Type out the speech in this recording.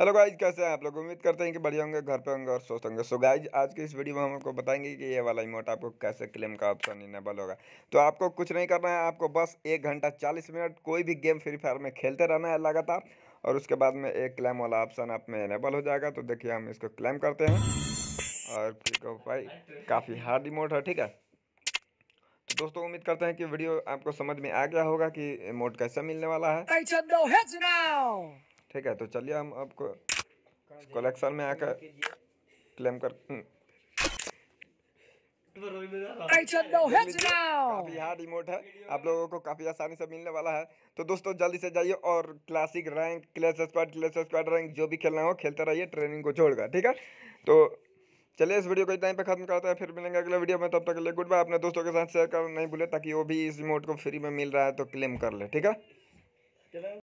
Hello guys कैसे हैं आप लोग उम्मीद करते हैं कि बढ़िया होंगे घर पे होंगे और स्वस्थ होंगे सो गाइज आज के इस वीडियो में हम आपको बताएंगे कि ये वाला इमोट आपको कैसे क्लेम का ऑप्शन इनेबल होगा तो आपको कुछ नहीं करना है आपको बस एक घंटा चालीस मिनट कोई भी गेम फ्री फायर में खेलते रहना है लगातार और उसके बाद में एक क्लेम वाला ऑप्शन आप में इनेबल हो जाएगा तो देखिए हम इसको क्लेम करते हैं और भाई काफ़ी हार्ड इमोट है ठीक है तो दोस्तों उम्मीद करते हैं कि वीडियो आपको समझ में आ गया होगा कि इमोट कैसे मिलने वाला है ठीक है तो चलिए हम आपको कलेक्शन में आकर क्लेम कर हम्म। काफी हार्ड रिमोट है आप लोगों को काफी आसानी से मिलने वाला है तो दोस्तों जल्दी से जाइए और classic rank clash squad clash squad rank जो भी खेलना हो खेलते रहिए ट्रेनिंग को छोड़कर ठीक है तो चलिए इस वीडियो को इतना ही पे खत्म करते हैं फिर मिलेंगे अगले वीडियो में तब तक के लिए गुड बाय अपने दोस्तों के साथ शेयर करना नहीं भूले ताकि वो भी इस रिमोट को फ्री में मिल रहा है तो क्लेम कर ले ठीक है